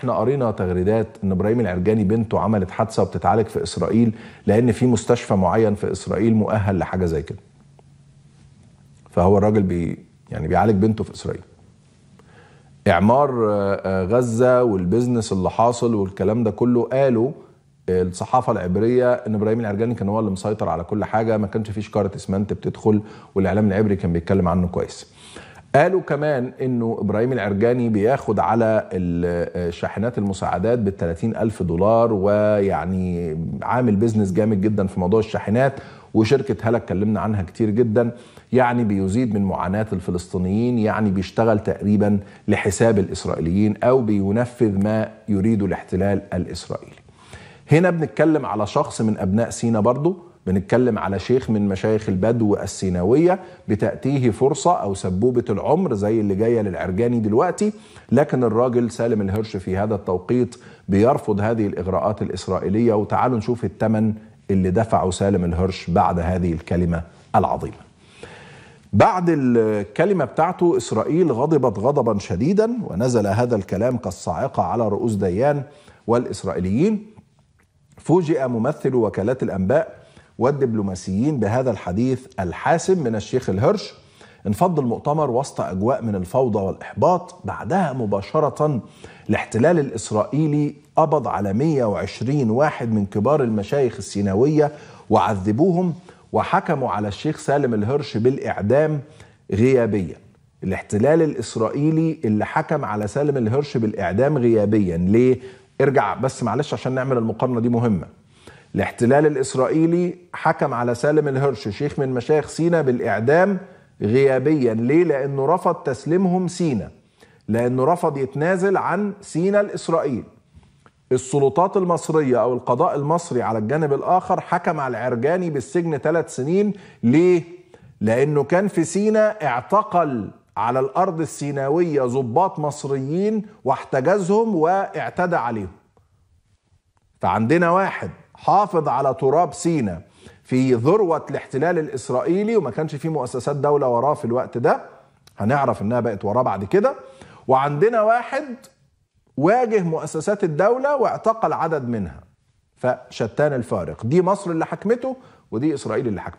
احنا قرينا تغريدات ان ابراهيم العرجاني بنته عملت حادثه وبتتعالج في اسرائيل لان في مستشفى معين في اسرائيل مؤهل لحاجه زي كده فهو الراجل بي يعني بيعالج بنته في اسرائيل اعمار آه، آه، غزه والبزنس اللي حاصل والكلام ده كله قالوا آه، الصحافه العبريه ان ابراهيم العرجاني كان هو اللي مسيطر على كل حاجه ما كانش فيش كارة اسمنت بتدخل والاعلام العبري كان بيتكلم عنه كويس قالوا كمان انه ابراهيم العرجاني بياخد على الشاحنات المساعدات بال 30 الف دولار ويعني عامل بيزنس جامد جدا في موضوع الشاحنات وشركه هلا اتكلمنا عنها كتير جدا يعني بيزيد من معاناه الفلسطينيين يعني بيشتغل تقريبا لحساب الاسرائيليين او بينفذ ما يريده الاحتلال الاسرائيلي هنا بنتكلم على شخص من ابناء سينا برضه بنتكلم على شيخ من مشايخ البدو السيناوية بتأتيه فرصة أو سبوبة العمر زي اللي جاية للعرجاني دلوقتي لكن الراجل سالم الهرش في هذا التوقيت بيرفض هذه الإغراءات الإسرائيلية وتعالوا نشوف التمن اللي دفعه سالم الهرش بعد هذه الكلمة العظيمة بعد الكلمة بتاعته إسرائيل غضبت غضبا شديدا ونزل هذا الكلام كالصاعقة على رؤوس ديان والإسرائيليين فوجئ ممثل وكالات الأنباء والدبلوماسيين بهذا الحديث الحاسم من الشيخ الهرش انفض المؤتمر وسط اجواء من الفوضى والاحباط بعدها مباشره الاحتلال الاسرائيلي قبض على 120 واحد من كبار المشايخ السيناويه وعذبوهم وحكموا على الشيخ سالم الهرش بالاعدام غيابيا الاحتلال الاسرائيلي اللي حكم على سالم الهرش بالاعدام غيابيا ليه ارجع بس معلش عشان نعمل المقارنه دي مهمه الاحتلال الإسرائيلي حكم على سالم الهرش شيخ من مشايخ سينا بالإعدام غيابيا ليه؟ لأنه رفض تسليمهم سينا لأنه رفض يتنازل عن سينا لإسرائيل السلطات المصرية أو القضاء المصري على الجانب الآخر حكم على العرجاني بالسجن ثلاث سنين ليه؟ لأنه كان في سينا اعتقل على الأرض السيناوية ضباط مصريين واحتجزهم واعتدى عليهم فعندنا واحد حافظ على تراب سينا في ذروة الاحتلال الإسرائيلي وما كانش في مؤسسات دولة وراه في الوقت ده هنعرف إنها بقت وراه بعد كده وعندنا واحد واجه مؤسسات الدولة واعتقل عدد منها فشتان الفارق دي مصر اللي حكمته ودي إسرائيل اللي حكمته